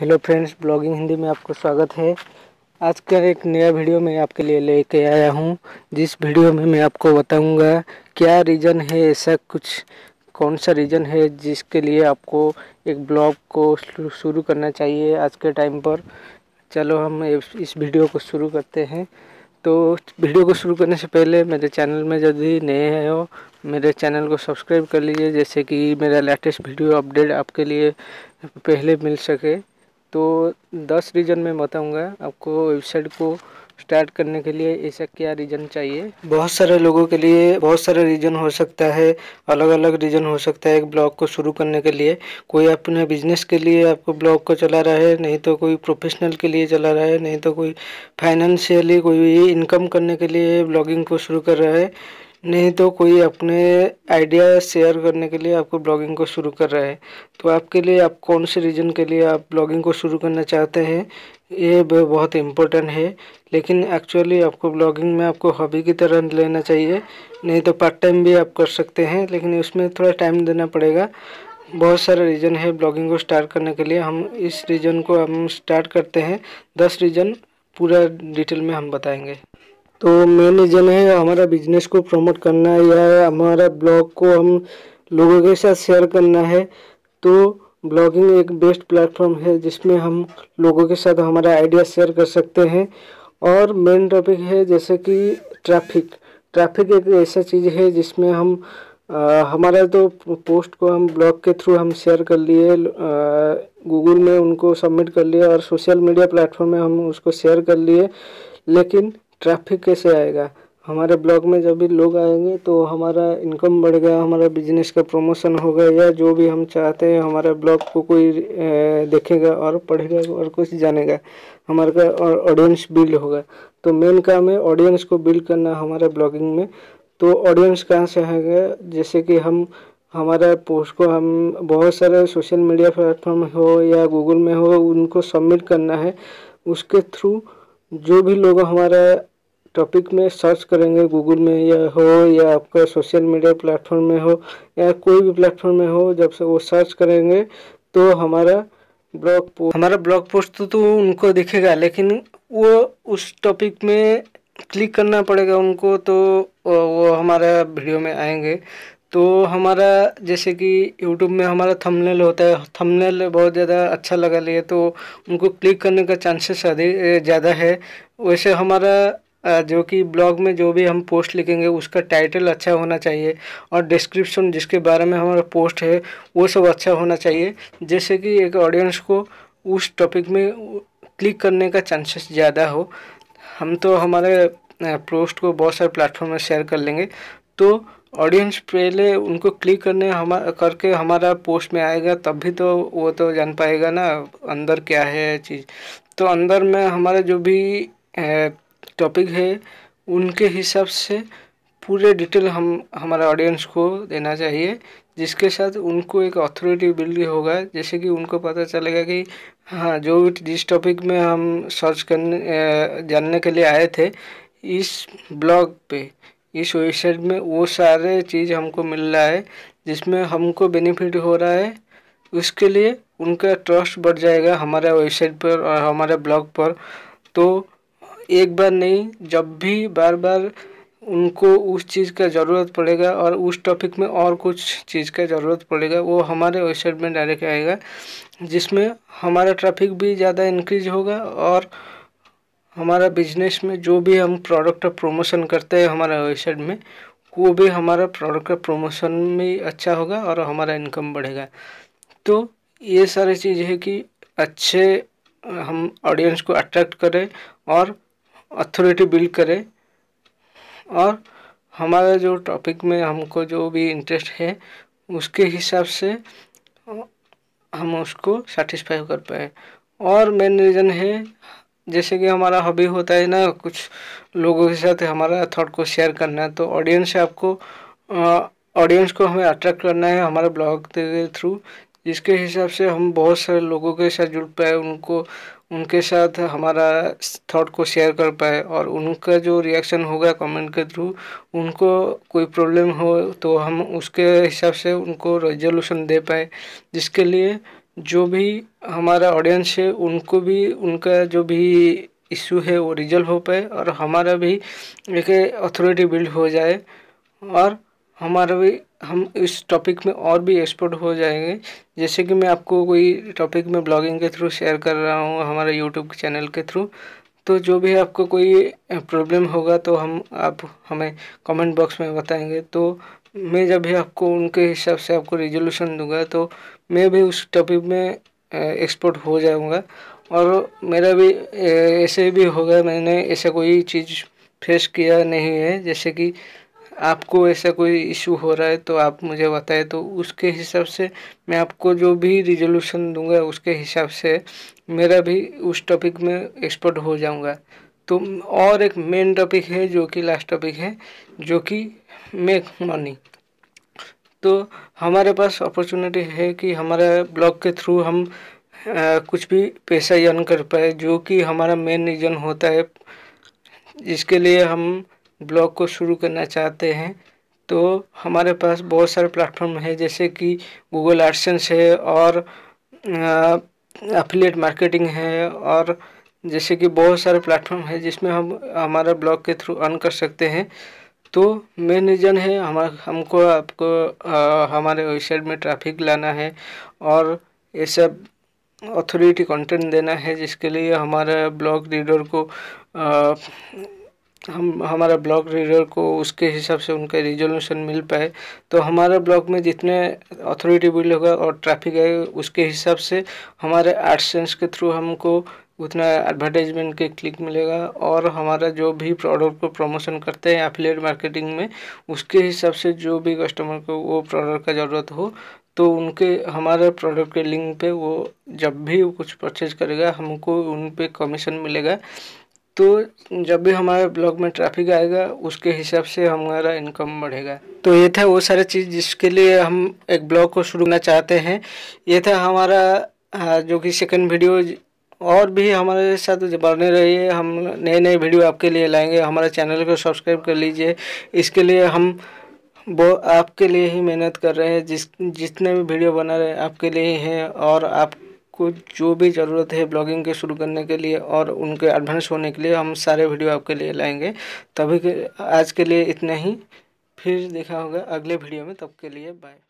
hello friends blogging Hindi में आपको स्वागत है आज का एक नया वीडियो मैं आपके लिए लेके आया हूँ जिस वीडियो में मैं आपको बताऊँगा क्या रीज़न है ऐसा कुछ कौन सा रीज़न है जिसके लिए आपको एक ब्लॉग को शुरू करना चाहिए आज के टाइम पर चलो हम इस वीडियो को शुरू करते हैं तो वीडियो को शुरू करने से पहले मेरे चैनल में यदि नए हो मेरे चैनल को सब्सक्राइब कर लीजिए जैसे कि मेरा लेटेस्ट वीडियो अपडेट आपके लिए पहले मिल सके तो दस रीज़न में बताऊंगा आपको वेबसाइट को स्टार्ट करने के लिए ऐसा क्या रीज़न चाहिए बहुत सारे लोगों के लिए बहुत सारे रीज़न हो सकता है अलग अलग रीज़न हो सकता है एक ब्लॉग को शुरू करने के लिए कोई अपने बिजनेस के लिए आपको ब्लॉग को चला रहा है नहीं तो कोई प्रोफेशनल के लिए चला रहा है नहीं तो कोई फाइनेंशियली कोई इनकम करने के लिए ब्लॉगिंग को शुरू कर रहा है नहीं तो कोई अपने आइडिया शेयर करने के लिए आपको ब्लॉगिंग को शुरू कर रहा है तो आपके लिए आप कौन से रीज़न के लिए आप ब्लॉगिंग को शुरू करना चाहते हैं ये बहुत इम्पोर्टेंट है लेकिन एक्चुअली आपको ब्लॉगिंग में आपको हॉबी की तरह लेना चाहिए नहीं तो पार्ट टाइम भी आप कर सकते हैं लेकिन उसमें थोड़ा टाइम देना पड़ेगा बहुत सारे रीज़न है ब्लॉगिंग को स्टार्ट करने के लिए हम इस रीज़न को हम स्टार्ट करते हैं दस रीज़न पूरा डिटेल में हम बताएंगे तो मेन रीज़न है हमारा बिजनेस को प्रमोट करना है या हमारा ब्लॉग को हम लोगों के साथ शेयर करना है तो ब्लॉगिंग एक बेस्ट प्लेटफॉर्म है जिसमें हम लोगों के साथ हमारा आइडिया शेयर कर सकते हैं और मेन टॉपिक है जैसे कि ट्रैफिक ट्रैफिक एक ऐसा चीज़ है जिसमें हम आ, हमारा तो पोस्ट को हम ब्लॉग के थ्रू हम शेयर कर लिए गूगल में उनको सबमिट कर लिए और सोशल मीडिया प्लेटफॉर्म में हम उसको शेयर कर लिए लेकिन ट्रैफिक कैसे आएगा हमारे ब्लॉग में जब भी लोग आएंगे तो हमारा इनकम बढ़ गया हमारा बिजनेस का प्रमोशन होगा या जो भी हम चाहते हैं हमारे ब्लॉग को कोई देखेगा और पढ़ेगा और कुछ जानेगा हमारे का और ऑडियंस बिल्ड होगा तो मेन काम है ऑडियंस को बिल्ड करना हमारे ब्लॉगिंग में तो ऑडियंस कहाँ से आएगा जैसे कि हम हमारा पोस्ट को हम बहुत सारे सोशल मीडिया प्लेटफॉर्म हो या गूगल में हो उनको सबमिट करना है उसके थ्रू जो भी लोग हमारा टॉपिक में सर्च करेंगे गूगल में या हो या आपका सोशल मीडिया प्लेटफॉर्म में हो या कोई भी प्लेटफॉर्म में हो जब से वो सर्च करेंगे तो हमारा ब्लॉग पोस्ट हमारा ब्लॉग पोस्ट तो, तो उनको दिखेगा लेकिन वो उस टॉपिक में क्लिक करना पड़ेगा उनको तो वो हमारा वीडियो में आएंगे तो हमारा जैसे कि यूट्यूब में हमारा थंबनेल होता है थंबनेल बहुत ज़्यादा अच्छा लगा लिए तो उनको क्लिक करने का चांसेस ज़्यादा है वैसे हमारा जो कि ब्लॉग में जो भी हम पोस्ट लिखेंगे उसका टाइटल अच्छा होना चाहिए और डिस्क्रिप्शन जिसके बारे में हमारा पोस्ट है वो सब अच्छा होना चाहिए जैसे कि एक ऑडियंस को उस टॉपिक में क्लिक करने का चांसेस ज़्यादा हो हम तो हमारे पोस्ट को बहुत सारे प्लेटफॉर्म में शेयर कर लेंगे तो ऑडियंस पहले उनको क्लिक करने हम करके हमारा पोस्ट में आएगा तब भी तो वो तो जान पाएगा ना अंदर क्या है चीज़ तो अंदर में हमारा जो भी टॉपिक है उनके हिसाब से पूरे डिटेल हम हमारा ऑडियंस को देना चाहिए जिसके साथ उनको एक अथॉरिटी बिल्ड होगा जैसे कि उनको पता चलेगा कि हाँ जो भी जिस टॉपिक में हम सर्च करने जानने के लिए आए थे इस ब्लॉग पे इस वेबसाइट में वो सारे चीज़ हमको मिल रहा है जिसमें हमको बेनिफिट हो रहा है उसके लिए उनका ट्रस्ट बढ़ जाएगा हमारे वेबसाइट पर और हमारे ब्लॉग पर तो एक बार नहीं जब भी बार बार उनको उस चीज़ का ज़रूरत पड़ेगा और उस टॉपिक में और कुछ चीज़ का ज़रूरत पड़ेगा वो हमारे वेबसाइट में डायरेक्ट आएगा जिसमें हमारा ट्रैफिक भी ज़्यादा इंक्रीज होगा और हमारा बिजनेस में जो भी हम प्रोडक्ट का प्रमोशन करते हैं हमारा वेबसाइट में वो भी हमारा प्रोडक्ट का प्रमोशन में अच्छा होगा और हमारा इनकम बढ़ेगा तो ये सारी चीज़ है कि अच्छे हम ऑडियंस को अट्रैक्ट करें और अथॉरिटी बिल्ड करें और हमारे जो टॉपिक में हमको जो भी इंटरेस्ट है उसके हिसाब से हम उसको सेटिस्फाई कर पाए और मेन रीज़न है जैसे कि हमारा हॉबी होता है ना कुछ लोगों के साथ हमारा थॉट को शेयर करना है तो ऑडियंस आपको ऑडियंस को हमें अट्रैक्ट करना है हमारे ब्लॉग के थ्रू जिसके हिसाब से हम बहुत सारे लोगों के साथ जुड़ पाए उनको उनके साथ हमारा थॉट को शेयर कर पाए और उनका जो रिएक्शन होगा कमेंट के थ्रू उनको कोई प्रॉब्लम हो तो हम उसके हिसाब से उनको रेजोल्यूशन दे पाए जिसके लिए जो भी हमारा ऑडियंस है उनको भी उनका जो भी इशू है वो रिजल्व हो पाए और हमारा भी एक अथॉरिटी बिल्ड हो जाए और हमारा भी हम इस टॉपिक में और भी एक्सपर्ट हो जाएंगे जैसे कि मैं आपको कोई टॉपिक में ब्लॉगिंग के थ्रू शेयर कर रहा हूँ हमारे यूट्यूब चैनल के थ्रू तो जो भी आपको कोई प्रॉब्लम होगा तो हम आप हमें कमेंट बॉक्स में बताएंगे तो मैं जब भी आपको उनके हिसाब से आपको रिजोल्यूशन दूंगा तो मैं भी उस टॉपिक में एक्सपर्ट हो जाऊंगा और मेरा भी ऐसे भी होगा मैंने ऐसा कोई चीज़ फेस किया नहीं है जैसे कि आपको ऐसा कोई इशू हो रहा है तो आप मुझे बताएं तो उसके हिसाब से मैं आपको जो भी रिजोल्यूशन दूंगा उसके हिसाब से मेरा भी उस टॉपिक में एक्सपर्ट हो जाऊंगा तो और एक मेन टॉपिक है जो कि लास्ट टॉपिक है जो कि मेक मनी तो हमारे पास अपॉर्चुनिटी है कि हमारे ब्लॉग के थ्रू हम आ, कुछ भी पैसा अर्न कर पाए जो कि हमारा मेन रीज़न होता है जिसके लिए हम ब्लॉग को शुरू करना चाहते हैं तो हमारे पास बहुत सारे प्लेटफॉर्म हैं जैसे कि गूगल एडसेंस है और अफिलेट मार्केटिंग है और जैसे कि बहुत सारे प्लेटफॉर्म है जिसमें हम हमारा ब्लॉग के थ्रू अर्न कर सकते हैं तो मेन रीज़न है हम हमको आपको आ, हमारे वेबसाइट में ट्रैफिक लाना है और ये सब अथॉरिटी कंटेंट देना है जिसके लिए हमारे ब्लॉग रीडर को आ, हम हमारा ब्लॉग रीडर को उसके हिसाब से उनका रिजोल्यूशन मिल पाए तो हमारे ब्लॉग में जितने अथॉरिटी बिल्ड होगा और ट्रैफिक आएगा उसके हिसाब से हमारे एडसेंस के थ्रू हमको उतना एडवर्टाइजमेंट के क्लिक मिलेगा और हमारा जो भी प्रोडक्ट को प्रमोशन करते हैं एफिलेट मार्केटिंग में उसके हिसाब से जो भी कस्टमर को वो प्रोडक्ट का ज़रूरत हो तो उनके हमारे प्रोडक्ट के लिंक पे वो जब भी कुछ परचेज करेगा हमको उन पर कमीशन मिलेगा तो जब भी हमारे ब्लॉग में ट्रैफिक आएगा उसके हिसाब से हमारा इनकम बढ़ेगा तो ये था वो सारे चीज़ जिसके लिए हम एक ब्लॉग को शुरू करना चाहते हैं ये था हमारा जो कि सेकंड वीडियो और भी हमारे साथ बने रहिए हम नए नए वीडियो आपके लिए लाएंगे हमारे चैनल को सब्सक्राइब कर लीजिए इसके लिए हम वो आपके लिए ही मेहनत कर रहे हैं जिस जितने भी वीडियो बना रहे हैं आपके लिए ही हैं और आप आपको जो भी ज़रूरत है ब्लॉगिंग के शुरू करने के लिए और उनके एडवांस होने के लिए हम सारे वीडियो आपके लिए लाएंगे तभी के आज के लिए इतना ही फिर देखा होगा अगले वीडियो में तब के लिए बाय